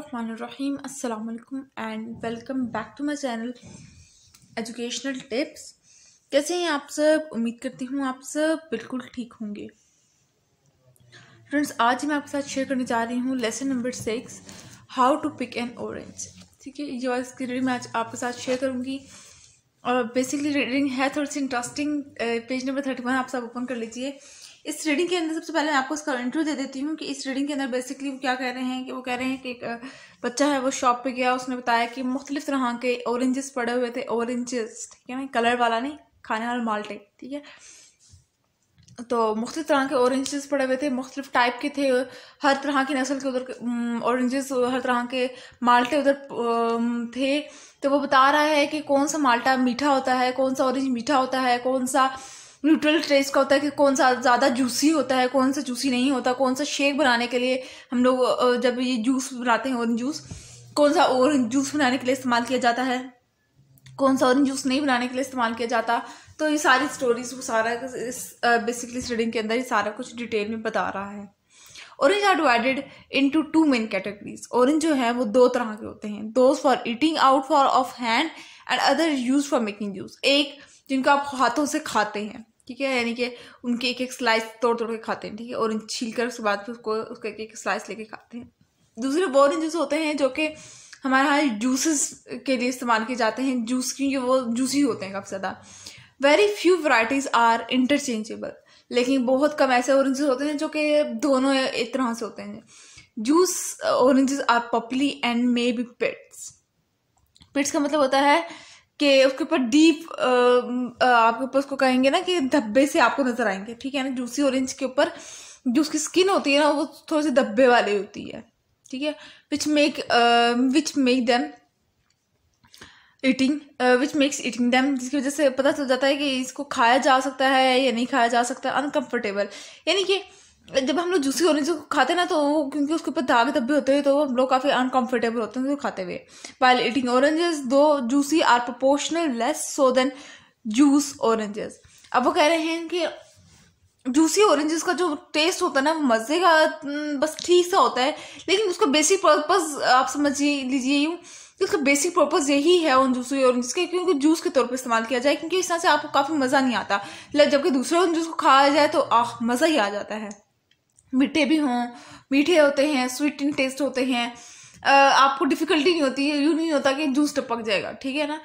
रहीम अस्सलाम and welcome back to my channel educational tips कैसे हैं आप सब उम्मीद करती हूँ आप सब बिल्कुल ठीक होंगे फ्रेंड्स आज मैं आपके साथ शेयर करने जा रही हूँ lesson number six how to pick an orange ठीक है ये वाली स्क्रीन मैं आज आपके साथ शेयर करूँगी और बेसिकली रीडिंग है थोड़ी सी interesting page number thirty one आप सब ओपन कर लीजिए इस रीडिंग के अंदर सबसे पहले मैं आपको इसका इंटरव्यू दे देती हूँ कि इस रीडिंग के अंदर बेसिकली वो क्या कह रहे हैं कि वो कह रहे हैं कि एक uh, बच्चा है वो शॉप पे गया उसने बताया कि मुख्तलिफ तरह के औरेंजेस पड़े हुए थे औरेंजेस ठीक है ना कलर वाला नहीं खाने वाला माल्टे ठीक है तो मुख्त तरह के औरेंजेस पड़े हुए थे मुख्तलिफ टाइप के थे हर तरह की नस्ल के उधर औरेंजेस हर तरह के माल्टे उधर थे तो वो बता रहा है कि कौन सा माल्टा मीठा होता है कौन सा ऑरेंज मीठा होता है कौन सा न्यूट्रल टेस्ट का होता है कि कौन सा ज़्यादा जूसी होता है कौन सा जूसी नहीं होता कौन सा शेक बनाने के लिए हम लोग जब ये जूस बनाते हैं ऑरेंज जूस कौन सा ऑरेंज जूस बनाने के लिए इस्तेमाल किया जाता है कौन सा ऑरेंज जूस नहीं बनाने के लिए इस्तेमाल किया जाता तो ये सारी स्टोरीज वो सारा इस बेसिकली स्टडिंग के अंदर ये सारा कुछ डिटेल में बता रहा है orange are divided into two main categories orange जो है वो दो तरह के होते हैं those for eating out for off hand and other use for making juice एक जिनको आप हाथों से खाते हैं ठीक है यानी कि उनकी एक एक स्लाइस तोड़ तोड़ के खाते हैं ठीक है ऑरेंज छील कर उसके बाद फिर उसको उसका एक एक स्लाइस लेके खाते हैं दूसरे वो ऑरेंज होते हैं जो कि हमारे यहाँ जूसेस के लिए इस्तेमाल किए जाते हैं जूस क्योंकि वो जूसी होते हैं काफ़ी ज़्यादा very few varieties are interchangeable लेकिन बहुत कम ऐसे ऑरेंजेस होते हैं जो कि दोनों एक तरह से होते हैं juice oranges are pulpy and may be pits pits का मतलब होता है कि उसके ऊपर डीप uh, mm, uh, आपके ऊपर उसको कहेंगे ना कि धब्बे से आपको नजर आएंगे ठीक है ना जूसी ऑरेंज के ऊपर जो उसकी स्किन होती है ना वो थोड़ी सी धब्बे वाली होती है ठीक है which make which make them eating which makes eating them जिसकी वजह से पता चल जाता है कि इसको खाया जा सकता है या नहीं खाया जा सकता अनकम्फर्टेबल यानी कि जब हम लोग जूसी ऑरेंज को खाते हैं ना तो क्योंकि उसके ऊपर दाग धब्बे होते हैं तो हम लोग काफ़ी अनकम्फर्टेबल होते हैं तो खाते हुए while eating oranges though juicy are proportional less so than juice oranges अब वो कह रहे हैं कि जूसी ऑरेंजेस का जो टेस्ट होता है ना मज़े का हम्म, बस ठीक सा होता है लेकिन उसका बेसिक पर्पस आप समझ लीजिए यूँ उसका बेसिक पर्पस यही है उन जूस और जिसके क्योंकि जूस के तौर पर इस्तेमाल किया जाए क्योंकि इस तरह से आपको काफ़ी मज़ा नहीं आता जबकि दूसरे उन जूस को खाया जाए तो आह मज़ा ही आ जाता है मीठे भी हों मीठे होते हैं स्वीट इन टेस्ट होते हैं आपको डिफ़िकल्टी नहीं होती है यूँ नहीं होता कि जूस टपक जाएगा ठीक है ना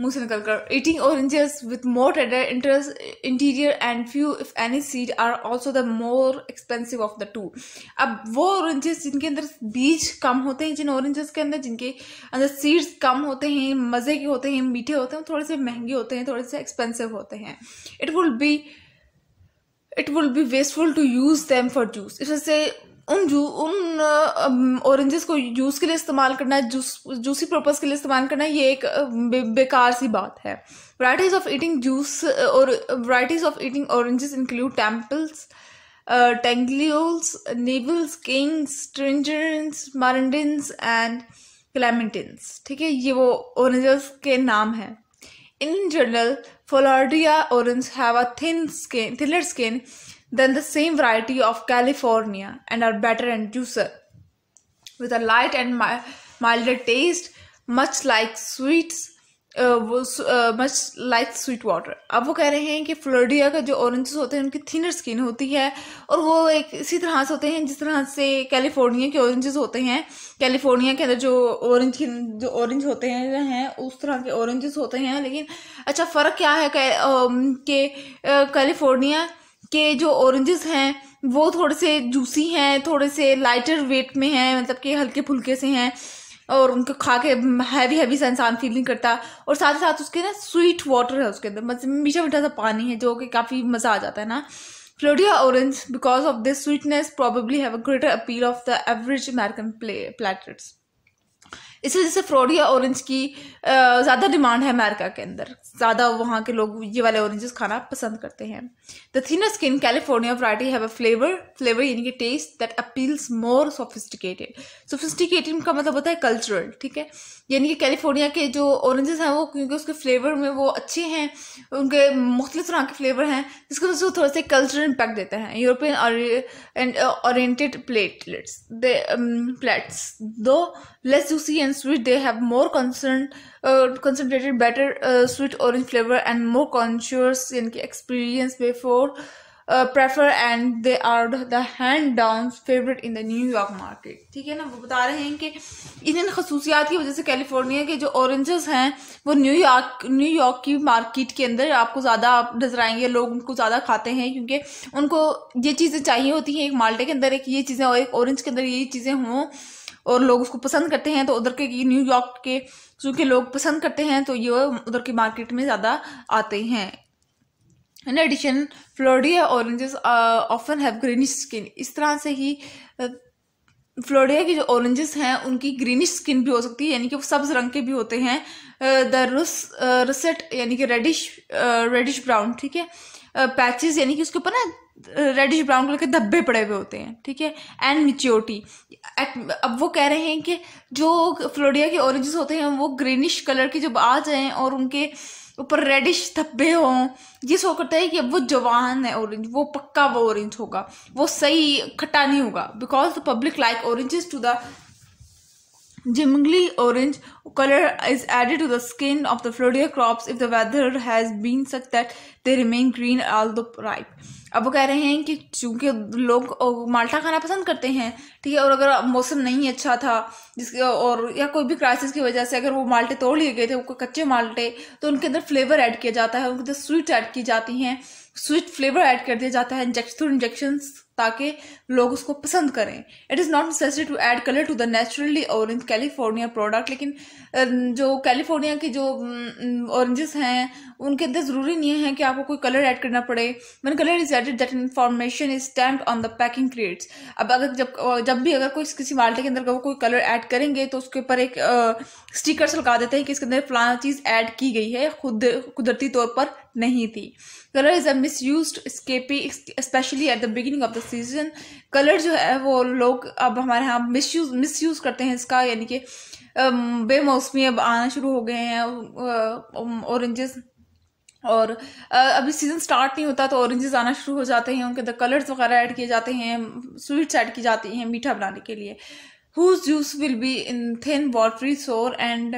मुँह से निकल कर eating oranges with more tender interest interior and few if any seed are also the more expensive of the two अब वो ऑरेंजेस जिनके अंदर बीज कम होते हैं जिन ऑरेंजेस के अंदर जिनके अंदर सीड्स कम होते हैं मज़े के होते हैं मीठे होते हैं थोड़े से महंगे होते हैं थोड़े से एक्सपेंसिव होते हैं it will be it will be wasteful to use them for juice इससे उन जू उन ऑरेंजेस को जूस के लिए इस्तेमाल करना जूस जूसी पर्पज़ के लिए इस्तेमाल करना ये एक बे, बेकार सी बात है वराइटीज़ ऑफ ईटिंग जूस और varieties of eating oranges include temples tangelos navels kings tangerines mandarins and clementines ठीक है ये वो औरजेस के नाम हैं in general Florida orange have a thin skin thinner skin than the same variety of California and are better and juicer, with a light and milder taste, much like sweets. Much like sweet water अब वो कह रहे हैं कि फ्लोरिडिया का जो oranges होते हैं उनकी थिनर स्किन होती है और वो एक इसी तरह से होते हैं जिस तरह से कैलिफोर्निया के ऑरेंजेस होते हैं कैलिफोर्निया के अंदर जो ऑरेंज जो ऑरेंज होते हैं हैं उस तरह के ऑरेंजेस होते हैं लेकिन अच्छा फ़र्क क्या है कि कैलिफोर्निया के जो ऑरेंजेस हैं वो थोड़े से जूसी हैं थोड़े से लाइटर वेट में हैं मतलब कि हल्के फुल्के से हैं और उनको खा के हैवी हैवी सा इंसान फील नहीं करता और साथ ही साथ उसके ना स्वीट वाटर है उसके अंदर मतलब मीठा मीठा सा पानी है जो कि काफ़ी मज़ा आ जाता है ना Florida orange because of this sweetness probably have a greater appeal of the average American play platters. इस वजह से फ्रॉड या ऑरेंज की ज़्यादा डिमांड है अमेरिका के अंदर ज़्यादा वहाँ के लोग ये वाले ऑरेंजेस खाना पसंद करते हैं the thinner skin California variety have a flavour flavour यानी कि taste that appeals more sophisticated sophisticated का मतलब होता है कल्चरल ठीक है यानी कि कैलिफोर्निया के जो ऑरेंजेस हैं वो क्योंकि उसके फ्लेवर में वो अच्छे हैं उनके मुख्तलिफ तरह के फ्लेवर हैं जिसके वजह से थोड़ा सा कल्चरल इम्पैक्ट देते हैं European oriented platelets plates though less juicy and sweet they have more concerned uh, concentrated better uh, sweet orange flavor and more conscious experience before uh, prefer and they are the hand down favorite in the New York market ठीक है ना वो बता रहे हैं कि इन खसूसियात की वजह से कैलिफोर्निया के जो ऑरेंजेस हैं वो न्यूयॉर्क न्यूयॉर्क की मार्केट के अंदर आपको ज़्यादा आप नजर आएंगे लोग उनको ज़्यादा खाते हैं क्योंकि उनको ये चीज़ें चाहिए होती हैं एक माल्टे के अंदर एक ये चीज़ें और एक ऑरेंज के अंदर ये चीज़ें हों और लोग उसको पसंद करते हैं तो उधर के न्यूयॉर्क के चूंकि लोग पसंद करते हैं तो ये उधर की मार्केट में ज़्यादा आते हैं in addition Florida oranges often have greenish skin इस तरह से ही फ्लोरिया uh, की जो ऑरेंजेस हैं उनकी ग्रीनिश स्किन भी हो सकती है यानी कि वो सब्ज रंग के भी होते हैं द रुस रसेट यानी कि रेडिश रेडिश ब्राउन ठीक है पैचेस uh, यानी कि उसके ऊपर ना रेडिश ब्राउन कलर के धब्बे पड़े हुए होते हैं ठीक है एंड मिच्योरिटी अब वो कह रहे हैं कि जो फ्लोरिया के ऑरेंजेस होते हैं वो ग्रीनिश कलर के जब आ जाएं और उनके ऊपर रेडिश धब्बे हों ये शो करता है कि अब वो जवान है ऑरेंज वो पक्का वो ऑरेंज होगा वो सही खट्टा नहीं होगा because the public like oranges to the orange colour is added to the skin of the Florida crop if the weather has been such that they remain green all the ripe. अब वो कह रहे हैं कि चूंकि लोग माल्टा खाना पसंद करते हैं ठीक है और अगर मौसम नहीं अच्छा था जिसके और या कोई भी क्राइसिस की वजह से अगर वो माल्टे तोड़ लिए गए थे वो कच्चे माल्टे तो उनके अंदर फ्लेवर ऐड किया जाता है उनके अंदर स्वीट ऐड की जाती हैं स्वीट फ्लेवर ऐड कर दिया जाता है इंजेक्ट थ्रू इंजेक्शन ताकि लोग उसको पसंद करें it is not necessary to add colour to the naturally orange California product लेकिन जो कैलिफोर्निया के जो ऑरेंजेस हैं उनके अंदर ज़रूरी नहीं है कि आपको कोई कलर ऐड करना पड़े मैंने colour is credit that information is stamp on the packing creates अब अगर जब जब भी अगर कोई किसी माल्टे के अंदर वो कोई कलर ऐड करेंगे तो उसके ऊपर एक स्टिकर्स लगा देते हैं कि इसके अंदर फलाना चीज़ ऐड की गई है खुद कुदरती तौर पर नहीं थी colour is a misuse स्केपी especially at the beginning of the season colour जो है वो लोग अब हमारे यहाँ मिस यूज मिस यूज़ करते हैं इसका यानी कि बेमौसमी अब आना शुरू हो गए हैं औरेंजेस और अभी सीज़न स्टार्ट नहीं होता तो ऑरेंजेस आना शुरू हो जाते हैं उनके अंदर कलर्स वगैरह ऐड किए जाते हैं स्वीट्स ऐड की जाती हैं मीठा बनाने के लिए whose juice will be in thin watery sour and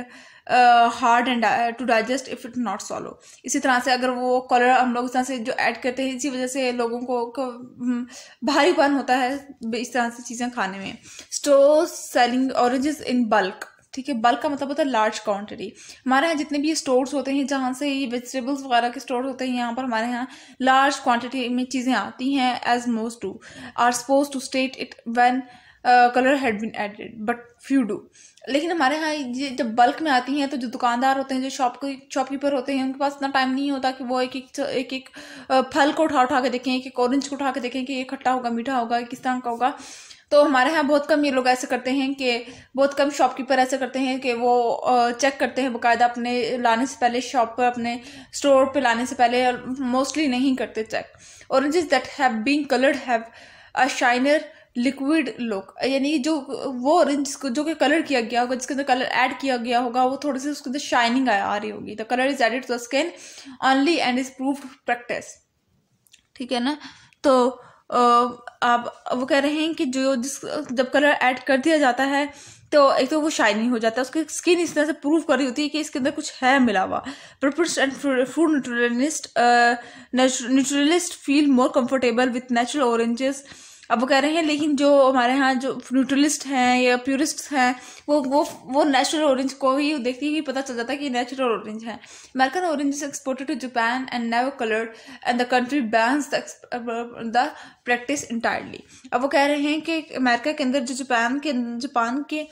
hard and to digest if it not सॉलो इसी तरह से अगर वो कलर हम लोग इस तरह से जो ऐड करते हैं इसी वजह से लोगों को, को हम्म, भारीपन होता है इस तरह से चीज़ें खाने में store selling oranges in bulk ठीक है बल्क का मतलब होता है लार्ज क्वान्टिटी हमारे यहाँ जितने भी स्टोर्स होते हैं जहाँ से ये वेजिटेबल्स वगैरह के स्टोर होते हैं यहाँ पर हमारे यहाँ लार्ज क्वान्टिटी में चीज़ें आती हैं as most too are suppose to state it when colour had been added but few do लेकिन हमारे यहाँ ये जब बल्क में आती हैं तो जो दुकानदार होते हैं जो शॉप के शॉपकीपर होते हैं उनके पास इतना टाइम नहीं होता कि वो एक एक एक एक uh, फल को उठा उठा के देखें एक एक ऑरेंज को उठा के देखें कि ये खट्टा होगा मीठा होगा किस तरह का होगा तो हमारे यहाँ बहुत कम ये लोग ऐसा करते हैं कि बहुत कम शॉपकीपर ऐसा करते हैं कि वो चेक करते हैं बाकायदा अपने लाने से पहले शॉप पर अपने स्टोर पर लाने से पहले मोस्टली नहीं करते check oranges that have been coloured have a shinier liquid look यानी जो वो ऑरेंज जो कि कलर किया गया होगा जिसके अंदर कलर ऐड किया गया होगा वो थोड़ी से उसके अंदर शाइनिंग आ रही होगी the colour is added to the skin only and is proof practice ठीक है ना तो आप वो कह रहे हैं कि जो जिस जब कलर ऐड कर दिया जाता है तो एक तो वो शाइनी हो जाता है उसकी स्किन इस तरह से प्रूव कर रही होती है कि इसके अंदर कुछ है मिला हुआ प्रोपर्स and food nutritionist nutritionist feel more comfortable with natural oranges अब वो कह रहे हैं लेकिन जो हमारे यहाँ जो न्यूट्रलिस्ट हैं या प्यूरिस्ट हैं वो वो वो नेचुरल ऑरेंज को ही देखते ही पता चल जाता है कि नेचुरल ऑरेंज है American orange is exported to Japan and never coloured and the country bans the practice entirely अब वो कह रहे हैं कि अमेरिका के अंदर जो जापान के जापान के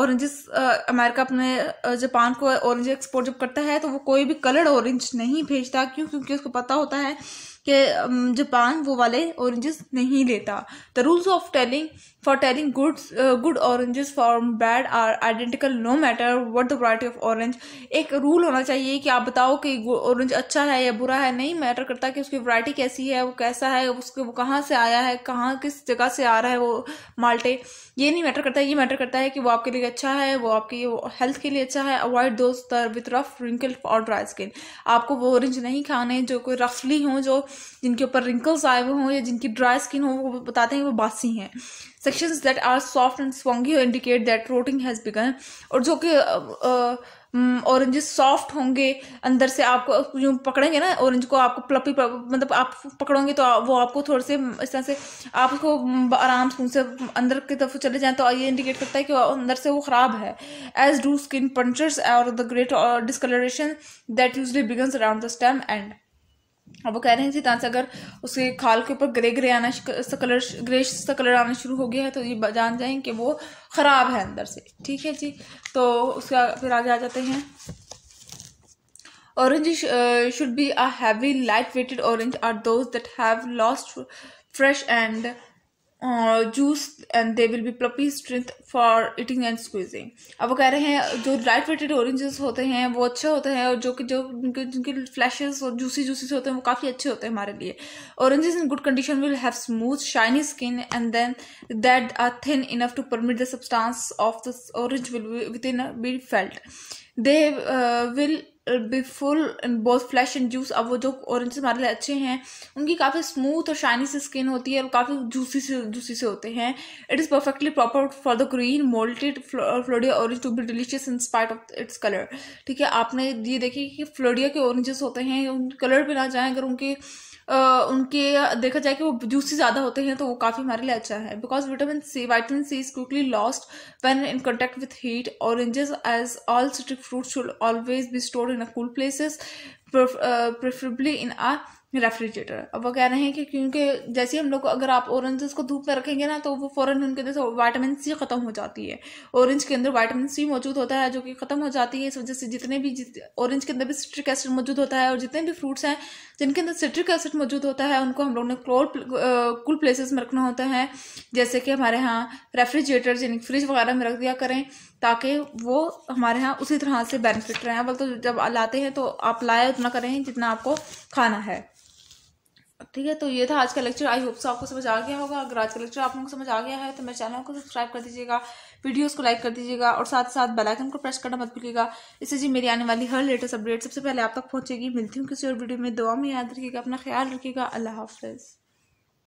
oranges uh, um, uh, America अपने जापान uh, को ऑरेंज एक्सपोर्ट जब करता है तो वो कोई भी कलर्ड ऑरेंज नहीं भेजता क्यों क्योंकि उसको पता होता है कि um, जापान वो वाले ऑरेंजेस नहीं लेता the rules of telling for telling goods good oranges for bad are identical no matter what the variety of orange एक रूल होना चाहिए कि आप बताओ कि ऑरेंज अच्छा है या बुरा है नहीं मैटर करता कि उसकी वरायटी कैसी है वो कैसा है उसके वो कहाँ से आया है कहाँ किस जगह से आ रहा है वो माल्टे ये नहीं मैटर करता ये मैटर करता है कि वो आपके लिए अच्छा है वो आपकी हेल्थ के लिए अच्छा है avoid those with rough wrinkle और ड्राई स्किन आपको वो ऑरेंज नहीं खाने जो कोई रफली हों जो जिनके ऊपर रिंकल्स आए हुए हों या जिनकी ड्राई स्किन हो वो बताते हैं वो बासी हैं section that are soft and spongy indicate that rotting has begun और जो कि ऑरेंज सॉफ्ट होंगे अंदर से आपको जो पकड़ेंगे ना ऑरेंज को आपको प्लपी मतलब आप पकड़ोगे तो वो आपको थोड़े से इस तरह से आप उसको आराम से उनसे अंदर की तरफ चले जाएं तो ये इंडिकेट करता है कि अंदर से वो ख़राब है एज डू स्किन पंचर्स और the great discoloration that usually begins around the stem and और वो कह रहे हैं इसी तरह से अगर उसके खाल के ऊपर ग्रे ग्रे आना सा कलर ग्रे सा कलर आना शुरू हो गया है तो ये जान जाएं कि वो ख़राब है अंदर से ठीक है जी तो उसका फिर आगे आ जाते हैं orange should be be heavy light weighted orange are those that have lost fresh and juice and they will be pulpy strength for eating and squeezing अब वो कह रहे हैं जो लाइट वेटेड ऑरेंजेस होते हैं वो अच्छे होते हैं और जो कि जो उनके जिनके फ्लैशेस और जूसी जूसी होते हैं वो काफ़ी अच्छे होते हैं हमारे लिए oranges in good condition will have smooth shiny skin and then that are thin enough to permit the substance of the orange will with in be felt they will be full both flesh and juice अब वो जो oranges हमारे लिए अच्छे हैं उनकी काफ़ी smooth और शाइनी सी स्किन होती है और काफ़ी जूसी से जूसी से होते हैं it is perfectly proper for the green mottled Florida orange to be delicious in spite of its colour ठीक है आपने ये देखिए कि फ्लोडिया के ऑरेंजेस होते हैं उन कलर पर ना जाएँ अगर उनके Uh, उनके देखा जाए कि वो जूसी ज़्यादा होते हैं तो वो काफ़ी हमारे लिए अच्छा है because vitamin C vitamin C is quickly lost when in contact with heat oranges as all citric fruit should always be stored in a cool places, preferably in a refrigerator अब वो कह रहे हैं कि क्योंकि जैसे हम लोग अगर आप औरेंजेस को धूप में रखेंगे ना तो वो फ़ौरन उनके अंदर वाइटामिन सी ख़त्म हो जाती है औरेंज के अंदर वाइटामिन सी मौजूद होता है जो कि ख़त्म हो जाती है इस वजह से जितने भी ऑरेंज के अंदर भी सिट्रिक एसिड मौजूद होता है और जितने भी फ्रूट्स हैं जिनके अंदर सिट्रिक एसिड मौजूद होता है उनको हम लोग ने क्लोर कुल प्लेसेस में रखना होता है जैसे कि हमारे यहाँ रेफ्रिजरेटर यानी फ्रिज वगैरह में रख दिया करें ताकि वो हमारे यहाँ उसी तरह से बेनिफिट रहें बल्कि तो जब लाते हैं तो आप लाए उतना करें जितना आपको खाना है ठीक है तो ये था आज का लेक्चर आई होप सो आपको समझ आ गया होगा अगर आज का लेक्चर आप लोग समझ आ गया है तो मेरे चैनल को सब्सक्राइब कर दीजिएगा वीडियोस को लाइक कर दीजिएगा और साथ साथ बेल आइकन को प्रेस करना मत भूलिएगा इससे जी मेरी आने वाली हर लेटेस्ट अपडेट सबसे पहले आप तक पहुंचेगी मिलती हूँ किसी और वीडियो में दुआ में याद रखिएगा अपना ख्याल रखिएगा अल्लाह हाफिज़